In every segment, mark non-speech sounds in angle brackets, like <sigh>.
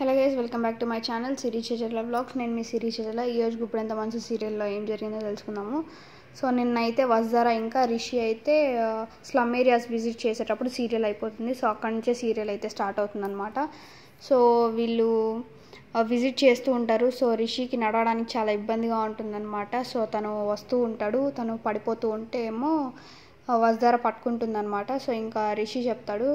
hello guys welcome back to my channel Siri Chejarla blogs నేను మీ సిరీ చేజర్ల ఈ రోజు ఎంత మంచి సీరియల్లో ఏం జరిగిందో తెలుసుకుందాము సో నిన్నైతే వజారా ఇంకా రిషి అయితే స్లమ్ ఏరియాస్ విజిట్ చేసేటప్పుడు సీరియల్ అయిపోతుంది సో అక్కడి నుంచే సీరియల్ అయితే స్టార్ట్ అవుతుందన్నమాట సో వీళ్ళు విజిట్ చేస్తూ ఉంటారు సో రిషికి నడవడానికి చాలా ఇబ్బందిగా ఉంటుందన్నమాట సో తను వస్తూ ఉంటాడు తను పడిపోతూ ఉంటే ఏమో పట్టుకుంటుంది అనమాట సో ఇంకా రిషి చెప్తాడు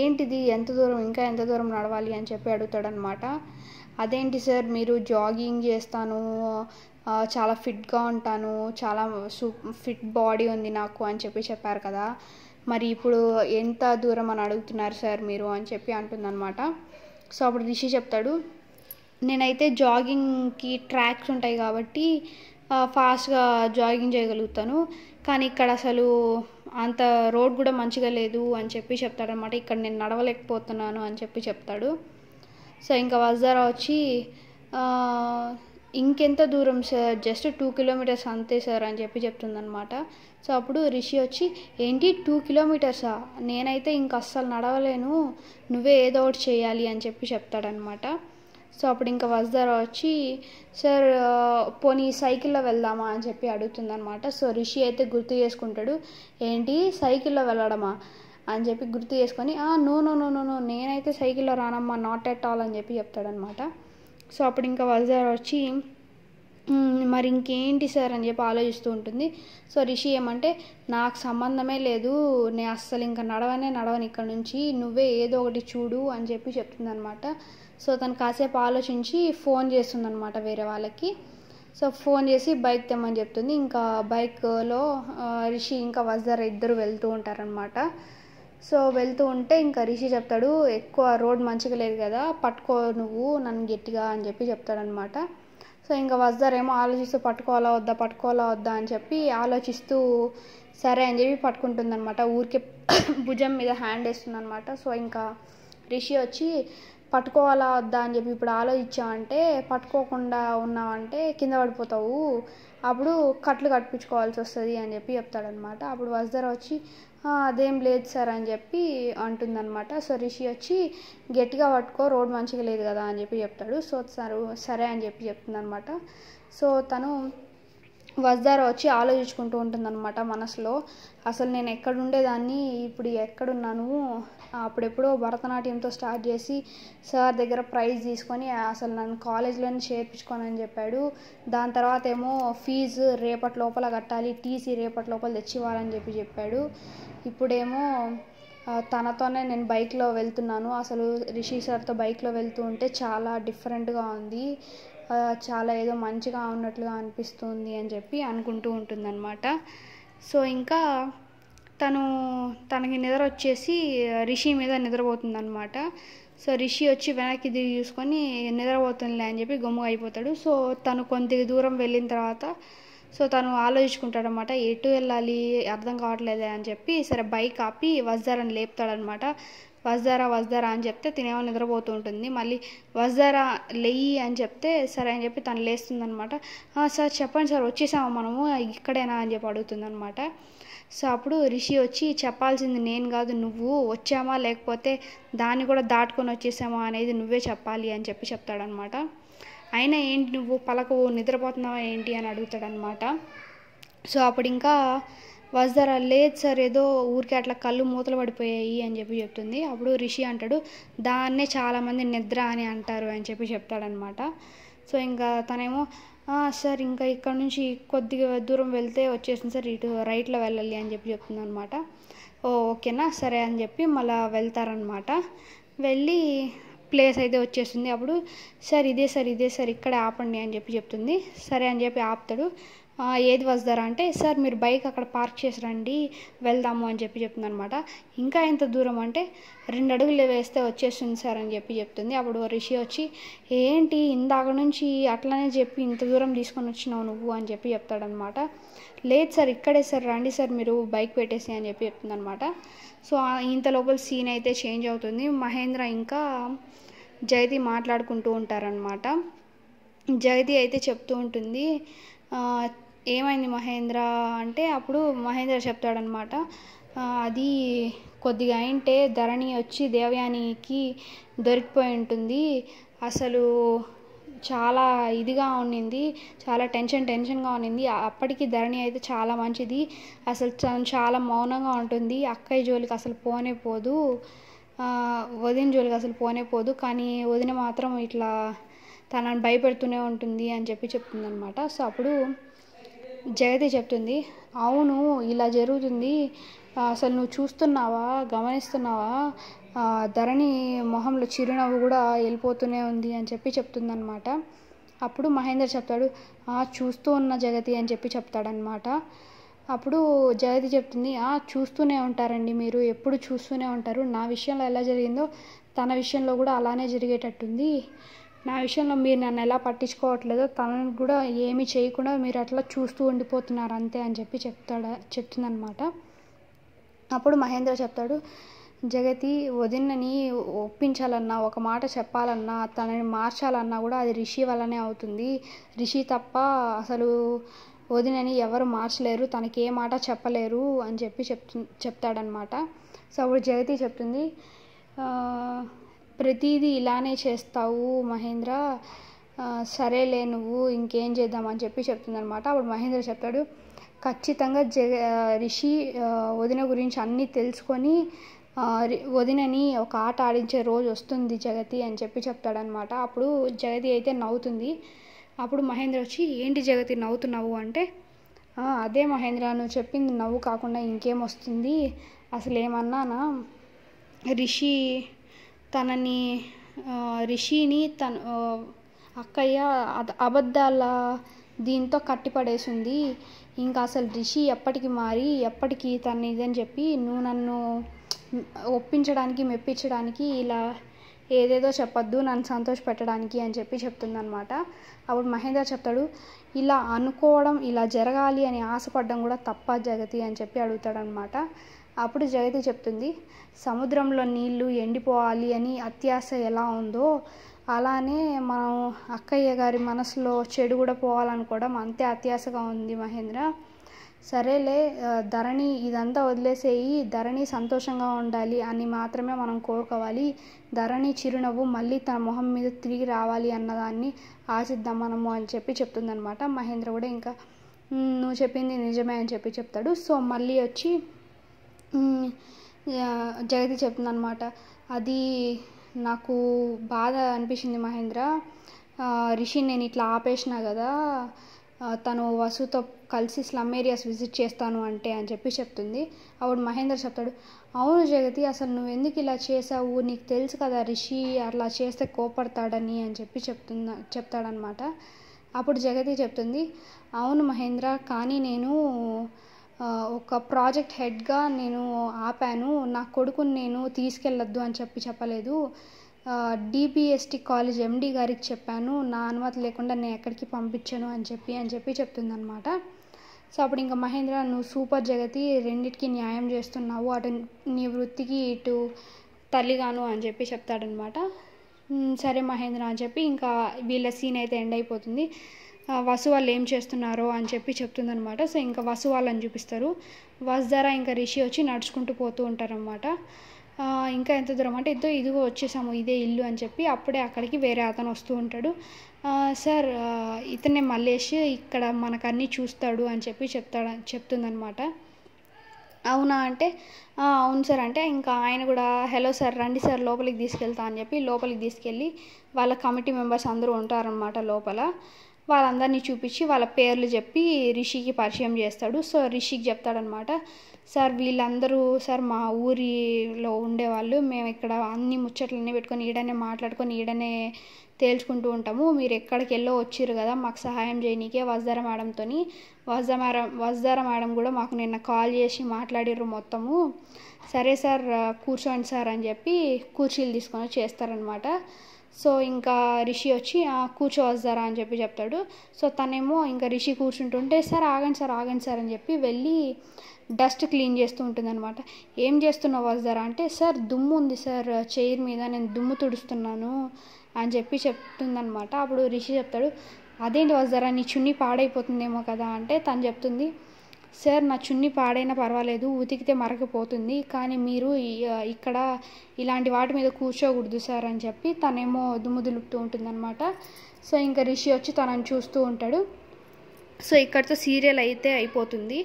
ఏంటిది ఎంత దూరం ఇంకా ఎంత దూరం నడవాలి అని చెప్పి అడుగుతాడనమాట అదేంటి సార్ మీరు జాగింగ్ చేస్తాను చాలా ఫిట్గా ఉంటాను చాలా సూ ఫిట్ బాడీ ఉంది నాకు అని చెప్పి చెప్పారు కదా మరి ఇప్పుడు ఎంత దూరం అని అడుగుతున్నారు సార్ మీరు అని చెప్పి అంటుందన్నమాట సో అప్పుడు రిషి చెప్తాడు నేనైతే జాగింగ్కి ట్రాక్స్ ఉంటాయి కాబట్టి ఫాస్ట్గా జాగింగ్ చేయగలుగుతాను కానీ ఇక్కడ అసలు అంత రోడ్ కూడా మంచిగా లేదు అని చెప్పి చెప్తాడనమాట ఇక్కడ నేను నడవలేకపోతున్నాను అని చెప్పి చెప్తాడు సో ఇంకా వజారా వచ్చి ఇంకెంత దూరం సార్ జస్ట్ టూ కిలోమీటర్స్ అంతే సార్ అని చెప్పి చెప్తుందనమాట సో అప్పుడు రిషి వచ్చి ఏంటి టూ కిలోమీటర్సా నేనైతే ఇంక అస్సలు నడవలేను నువ్వే ఏదో ఒకటి చేయాలి అని చెప్పి చెప్తాడనమాట సో అప్పుడు ఇంకా వజ్దార్ వచ్చి సార్ పోనీ సైకిల్లో వెళ్దామా అని చెప్పి అడుగుతుందనమాట సో రిషి అయితే గుర్తు చేసుకుంటాడు ఏంటి సైకిల్లో వెళ్ళడమా అని చెప్పి గుర్తు చేసుకొని no no no no no నేనైతే సైకిల్లో రానమ్మా నాట్ ఎట్ ఆల్ అని చెప్పి చెప్తాడనమాట సో అప్పుడు ఇంకా వజ్దార్ వచ్చి మరి ఇంకేంటి సార్ అని చెప్పి ఆలోచిస్తూ ఉంటుంది సో రిషి ఏమంటే నాకు సంబంధమే లేదు నేను అస్సలు ఇంకా నడవనే నడవని ఇక్కడ నుంచి నువ్వే ఏదో ఒకటి చూడు అని చెప్పి చెప్తుందనమాట సో తను కాసేపు ఆలోచించి ఫోన్ చేస్తుందనమాట వేరే వాళ్ళకి సో ఫోన్ చేసి బైక్ తెమ్మని చెప్తుంది ఇంకా బైక్లో రిషి ఇంకా వజ్జార ఇద్దరు వెళ్తూ ఉంటారనమాట సో వెళ్తూ ఉంటే ఇంకా రిషి చెప్తాడు ఎక్కువ రోడ్ మంచిగా లేదు కదా పట్టుకో నువ్వు నన్ను గట్టిగా అని చెప్పి చెప్తాడనమాట సో ఇంకా వద్దరేమో ఆలోచిస్తూ పట్టుకోవాలా వద్దా పట్టుకోవాలా వద్దా అని చెప్పి ఆలోచిస్తూ సరే అని చెప్పి పట్టుకుంటుందనమాట ఊరికే <coughs> భుజం మీద హ్యాండ్ వేస్తుందనమాట సో ఇంకా రిషి వచ్చి పట్టుకోవాలా వద్దా అని చెప్పి ఇప్పుడు ఆలోచించామంటే పట్టుకోకుండా ఉన్నావంటే కింద పడిపోతావు అప్పుడు కట్లు కట్టించుకోవాల్సి వస్తుంది అని చెప్పి చెప్తాడనమాట అప్పుడు వజ్దర వచ్చి అదేం లేదు సార్ అని చెప్పి అంటుందన్నమాట సో రిషి వచ్చి గట్టిగా పట్టుకో రోడ్ మంచిగా లేదు కదా అని చెప్పి చెప్తాడు సో సార్ సరే అని చెప్పి చెప్తుందనమాట సో తను వజ్దార వచ్చి ఆలోచించుకుంటూ ఉంటుందన్నమాట మనసులో అసలు నేను ఎక్కడుండేదాన్ని ఇప్పుడు ఎక్కడున్నాను అప్పుడెప్పుడో భరతనాట్యంతో స్టార్ట్ చేసి సార్ దగ్గర ప్రైజ్ తీసుకొని అసలు నన్ను కాలేజ్లోనే చేర్పించుకోనని చెప్పాడు దాని తర్వాత ఏమో ఫీజు రేపటి లోపల కట్టాలి టీసీ రేపటి లోపల తెచ్చివ్వాలని చెప్పి చెప్పాడు ఇప్పుడేమో తనతోనే నేను బైక్లో వెళ్తున్నాను అసలు రిషి సార్తో బైక్లో వెళ్తూ ఉంటే చాలా డిఫరెంట్గా ఉంది చాలా ఏదో మంచిగా ఉన్నట్లుగా అనిపిస్తుంది అని చెప్పి అనుకుంటూ ఉంటుందన్నమాట సో ఇంకా తను తనకి నిద్ర వచ్చేసి రిషి మీద నిద్రపోతుంది అనమాట సో రిషి వచ్చి వెనక్కి తిరిగి చూసుకొని నిద్రపోతుందిలే అని చెప్పి గమ్ముగా అయిపోతాడు సో తను కొంత దూరం వెళ్ళిన తర్వాత సో తను ఆలోచించుకుంటాడనమాట ఎటు వెళ్ళాలి అర్థం కావట్లేదే అని చెప్పి సరే బైక్ ఆపి వజ్జారని లేపుతాడనమాట వజ్జారా వజ్జారా అని చెప్తే తినేమో నిద్రపోతూ ఉంటుంది మళ్ళీ వజ్జారా లెయ్యి అని చెప్తే సరే అని చెప్పి తను లేస్తుందనమాట సార్ చెప్పండి సార్ వచ్చేసాము మనము ఇక్కడేనా అని చెప్పి అడుగుతుందనమాట సో అప్పుడు రిషి వచ్చి చెప్పాల్సింది నేను కాదు నువ్వు వచ్చామా లేకపోతే దాన్ని కూడా దాటుకొని వచ్చేసామా అనేది నువ్వే చెప్పాలి అని చెప్పి చెప్తాడనమాట అయినా ఏంటి నువ్వు పలకు నిద్రపోతున్నావా ఏంటి అని అడుగుతాడనమాట సో అప్పుడు ఇంకా వజ్దర లేదు సార్ ఏదో ఊరికే అట్లా కళ్ళు మూతలు పడిపోయాయి అని చెప్పి చెప్తుంది అప్పుడు రిషి అంటాడు దాన్నే చాలామంది నిద్ర అని అంటారు అని చెప్పి చెప్తాడనమాట సో ఇంకా తనేమో సార్ ఇంకా ఇక్కడ నుంచి కొద్దిగా దూరం వెళ్తే వచ్చేసింది సార్ ఇటు రైట్లో వెళ్ళాలి అని చెప్పి చెప్తుంది అనమాట ఓ ఓకేనా సరే అని చెప్పి మళ్ళా వెళ్తారనమాట వెళ్ళి ప్లేస్ అయితే వచ్చేసింది అప్పుడు సార్ ఇదే సార్ ఇదే సార్ ఇక్కడ ఆపండి అని చెప్పి చెప్తుంది సరే అని చెప్పి ఆపుతాడు ఏది వస్తారా అంటే సార్ మీరు బైక్ అక్కడ పార్క్ చేసి రండి వెళ్దాము అని చెప్పి చెప్తుంది అనమాట ఇంకా ఎంత దూరం అంటే రెండు అడుగులు వేస్తే వచ్చేస్తుంది సార్ అని చెప్పి చెప్తుంది అప్పుడు రిషి వచ్చి ఏంటి ఇందాక నుంచి అట్లనే చెప్పి ఇంత దూరం తీసుకొని వచ్చినావు నువ్వు అని చెప్పి చెప్తాడనమాట లేదు సార్ ఇక్కడే సార్ రండి సార్ మీరు బైక్ పెట్టేసి అని చెప్పి చెప్తుందనమాట సో ఇంత లోపల సీన్ అయితే చేంజ్ అవుతుంది మహేంద్ర ఇంకా జయతి మాట్లాడుకుంటూ ఉంటారనమాట జయతి అయితే చెప్తూ ఉంటుంది ఏమైంది మహేంద్ర అంటే అప్పుడు మహేంద్ర చెప్తాడనమాట అది కొద్దిగా అయింటే ధరణి వచ్చి దేవయానికి దొరికిపోయి ఉంటుంది అసలు చాలా ఇదిగా ఉండింది చాలా టెన్షన్ టెన్షన్గా ఉండింది అప్పటికి ధరణి అయితే చాలా మంచిది అసలు చాలా మౌనంగా ఉంటుంది అక్కయ్య జోలికి అసలు పోనే పోదు వదిన జోలికి అసలు పోనే పోదు కానీ వదిన మాత్రం ఇట్లా తనని భయపెడుతూనే ఉంటుంది అని చెప్పి చెప్తుందనమాట సో అప్పుడు జగతి చెప్తుంది అవును ఇలా జరుగుతుంది అసలు నువ్వు చూస్తున్నావా గమనిస్తున్నావా ధరణి మొహంలో చిరునవ్వు కూడా వెళ్ళిపోతూనే ఉంది అని చెప్పి చెప్తుందనమాట అప్పుడు మహేందర్ చెప్తాడు చూస్తూ ఉన్న జగతి అని చెప్పి చెప్తాడనమాట అప్పుడు జగతి చెప్తుంది చూస్తూనే ఉంటారండి మీరు ఎప్పుడు చూస్తూనే ఉంటారు నా విషయంలో ఎలా జరిగిందో తన విషయంలో కూడా అలానే జరిగేటట్టుంది నా విషయంలో మీరు నన్ను ఎలా పట్టించుకోవట్లేదో తనను కూడా ఏమి చేయకుండా మీరు అట్లా చూస్తూ ఉండిపోతున్నారు అంతే అని చెప్పి చెప్తాడు చెప్తుందనమాట అప్పుడు మహేంద్ర చెప్తాడు జగతి వదినని ఒప్పించాలన్నా ఒక మాట చెప్పాలన్నా తనని మార్చాలన్నా కూడా అది రిషి వల్లనే అవుతుంది రిషి తప్ప అసలు వదినని ఎవరు మార్చలేరు తనకి ఏ మాట చెప్పలేరు అని చెప్పి చెప్తు చెప్తాడనమాట సో అప్పుడు జగతి చెప్తుంది ప్రతిదీ ఇలానే చేస్తావు మహేంద్ర సరేలే నువ్వు ఇంకేం చేద్దామని చెప్పి చెప్తుందనమాట అప్పుడు మహేంద్ర చెప్తాడు ఖచ్చితంగా జగ రిషి వదిన గురించి అన్నీ తెలుసుకొని వదినని ఒక ఆట ఆడించే రోజు వస్తుంది జగతి అని చెప్పి చెప్తాడనమాట అప్పుడు జగతి అయితే నవ్వుతుంది అప్పుడు మహేంద్ర వచ్చి ఏంటి జగతి నవ్వుతున్నావు అంటే అదే మహేంద్ర నువ్వు చెప్పింది నవ్వు కాకుండా ఇంకేం వస్తుంది అసలు ఏమన్నానా రిషి తనని రిషిని తన అక్కయ్య అబద్ధాల దీంతో కట్టిపడేసింది ఇంకా అసలు రిషి ఎప్పటికి మారి ఎప్పటికి తను ఇదని చెప్పి నువ్వు నన్ను ఒప్పించడానికి మెప్పించడానికి ఇలా ఏదేదో చెప్పొద్దు నన్ను సంతోష పెట్టడానికి అని చెప్పి చెప్తుందనమాట అప్పుడు మహేంద్ర చెప్తాడు ఇలా అనుకోవడం ఇలా జరగాలి అని ఆశపడడం కూడా తప్ప జగతి అని చెప్పి అడుగుతాడనమాట అప్పుడు జగతి చెప్తుంది సముద్రంలో నీళ్లు ఎండిపోవాలి అని అత్యాశ ఎలా ఉందో అలానే మనం అక్కయ్య గారి మనసులో చెడు కూడా పోవాలనుకోవడం అంతే అత్యాశగా ఉంది మహేంద్ర సరేలే ధరణి ఇదంతా వదిలేసేయి ధరణి సంతోషంగా ఉండాలి అని మాత్రమే మనం కోరుకోవాలి ధరణి చిరునవ్వు మళ్ళీ తన మొహం మీద తిరిగి రావాలి అన్నదాన్ని ఆశిద్దాం మనము అని చెప్పి చెప్తుందనమాట మహేంద్ర కూడా ఇంకా నువ్వు చెప్పింది నిజమే అని చెప్పి చెప్తాడు సో మళ్ళీ వచ్చి జగతి చెప్తుందనమాట అది నాకు బాధ అనిపించింది మహేంద్ర రిషి నేను ఇట్లా ఆపేసిన కదా తను వసుతో కలిసి స్లమ్ ఏరియాస్ విజిట్ చేస్తాను అంటే అని చెప్పి చెప్తుంది అప్పుడు మహేంద్ర చెప్తాడు అవును జగతి అసలు నువ్వు ఎందుకు ఇలా చేసావు నీకు తెలుసు కదా రిషి అట్లా చేస్తే కోపడతాడని అని చెప్పి చెప్తున్నా చెప్తాడనమాట అప్పుడు జగతి చెప్తుంది అవును మహేంద్ర కానీ నేను ఒక ప్రాజెక్ట్ హెడ్గా నేను ఆపాను నా కొడుకుని నేను తీసుకెళ్ళొద్దు అని చెప్పి చెప్పలేదు డిబిఎస్టి కాలేజ్ ఎండి గారికి చెప్పాను నా అనుమతి లేకుండా నేను ఎక్కడికి పంపించను అని చెప్పి అని చెప్పి చెప్తుందనమాట సో అప్పుడు ఇంకా మహేంద్ర నువ్వు సూపర్ జగతి రెండిటికి న్యాయం చేస్తున్నావు అటు నీ వృత్తికి ఇటు తల్లిగాను అని చెప్పి చెప్తాడనమాట సరే మహేంద్ర అని చెప్పి ఇంకా వీళ్ళ సీన్ అయితే ఎండ్ అయిపోతుంది వసు వాళ్ళు ఏం చేస్తున్నారో అని చెప్పి చెప్తుందనమాట సో ఇంకా వసు వాళ్ళని చూపిస్తారు ద్వారా ఇంకా రిషి వచ్చి నడుచుకుంటూ పోతూ ఉంటారనమాట ఇంకా ఎంత దూరం అంటే ఇదో ఇదిగో వచ్చేసాము ఇదే ఇల్లు అని చెప్పి అప్పుడే అక్కడికి వేరే అతను వస్తూ ఉంటాడు సార్ ఇతనే మల్లేష్ ఇక్కడ మనకన్నీ చూస్తాడు అని చెప్పి చెప్తాడు చెప్తుందనమాట అవునా అంటే అవును సార్ అంటే ఇంకా ఆయన కూడా హలో సార్ రండి సార్ లోపలికి తీసుకెళ్తా అని చెప్పి లోపలికి తీసుకెళ్ళి వాళ్ళ కమిటీ మెంబర్స్ అందరూ ఉంటారనమాట లోపల వాళ్ళందరినీ చూపించి వాళ్ళ పేర్లు చెప్పి రిషికి పరిచయం చేస్తాడు సో రిషికి చెప్తాడనమాట సార్ వీళ్ళందరూ సార్ మా ఊరిలో ఉండేవాళ్ళు మేము ఇక్కడ అన్ని ముచ్చట్లన్నీ పెట్టుకొని ఈడనే మాట్లాడుకొని ఈడనే తేల్చుకుంటూ ఉంటాము మీరు ఎక్కడికి వెళ్ళో వచ్చారు కదా మాకు సహాయం చేయనీకే వజ్దార మేడంతో వజ్దా మేడం మేడం కూడా మాకు నిన్న కాల్ చేసి మాట్లాడిర్రు మొత్తము సరే సార్ కూర్చోండి సార్ అని చెప్పి కుర్చీలు తీసుకొని చేస్తారనమాట సో ఇంకా రిషి వచ్చి కూర్చో వస్తారా అని చెప్పి చెప్తాడు సో తనేమో ఇంకా రిషి కూర్చుంటుంటే సార్ ఆగండి సార్ ఆగండి సార్ అని చెప్పి వెళ్ళి డస్ట్ క్లీన్ చేస్తూ ఉంటుందన్నమాట ఏం చేస్తున్నావు వస్తారా అంటే సార్ దుమ్ము ఉంది సార్ చైర్ మీద నేను దుమ్ము తుడుస్తున్నాను అని చెప్పి చెప్తుందనమాట అప్పుడు రిషి చెప్తాడు అదేంటి వస్తారా నీ చున్నీ పాడైపోతుందేమో కదా అంటే తను చెప్తుంది సార్ నా చున్నీ పాడైనా పర్వాలేదు ఉతికితే మరకపోతుంది కానీ మీరు ఇక్కడ ఇలాంటి వాటి మీద కూర్చోకూడదు సార్ అని చెప్పి తనేమో దుమ్ముదులుపుతూ అనమాట సో ఇంకా రిషి వచ్చి తనని చూస్తూ ఉంటాడు సో ఇక్కడితో సీరియల్ అయితే అయిపోతుంది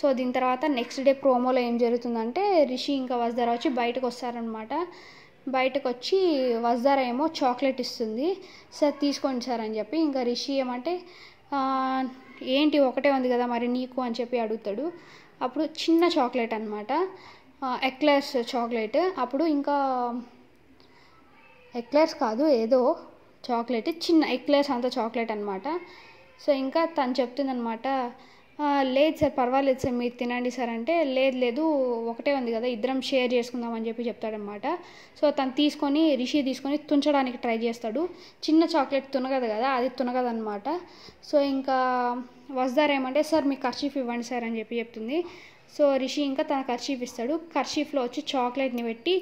సో దీని తర్వాత నెక్స్ట్ డే ప్రోమోలో ఏం జరుగుతుందంటే రిషి ఇంకా వజ్దార వచ్చి బయటకు వస్తారనమాట బయటకు వచ్చి వజ్దార ఏమో చాక్లెట్ ఇస్తుంది సార్ తీసుకోండి సార్ అని చెప్పి ఇంకా రిషి ఏమంటే ఏంటి ఒకటే ఉంది కదా మరి నీకు అని చెప్పి అడుగుతాడు అప్పుడు చిన్న చాక్లెట్ అనమాట ఎక్లర్స్ చాక్లెట్ అప్పుడు ఇంకా ఎక్లర్స్ కాదు ఏదో చాక్లెట్ చిన్న ఎక్లర్స్ అంత చాక్లెట్ అనమాట సో ఇంకా తను చెప్తుందనమాట లేదు సార్ పర్వాలేదు సార్ మీరు తినండి సార్ అంటే లేదు లేదు ఒకటే ఉంది కదా ఇద్దరం షేర్ చేసుకుందాం అని చెప్పి చెప్తాడనమాట సో తను తీసుకొని రిషి తీసుకొని తుంచడానికి ట్రై చేస్తాడు చిన్న చాక్లెట్ తునగదు కదా అది తునగదనమాట సో ఇంకా వస్తారేమంటే సార్ మీ ఖర్చీఫ్ ఇవ్వండి సార్ అని చెప్పి చెప్తుంది సో రిషి ఇంకా తన కర్షీఫ్ ఇస్తాడు కర్షీఫ్లో వచ్చి చాక్లెట్ని పెట్టి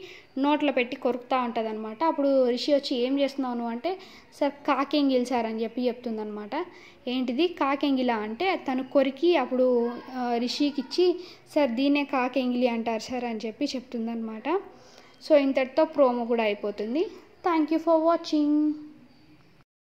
నోట్లో పెట్టి కొరుకుతూ ఉంటుంది అనమాట అప్పుడు రిషి వచ్చి ఏం చేస్తున్నావు నువ్వు అంటే సార్ కాకెంగిల్ సార్ అని చెప్పి చెప్తుందనమాట ఏంటిది కాకెంగిలా అంటే తను కొరికి అప్పుడు రిషికి ఇచ్చి సార్ దీనే కాకెంగిలి అంటారు సార్ అని చెప్పి చెప్తుందనమాట సో ఇంతటితో ప్రోమో కూడా అయిపోతుంది థ్యాంక్ యూ ఫర్ వాచింగ్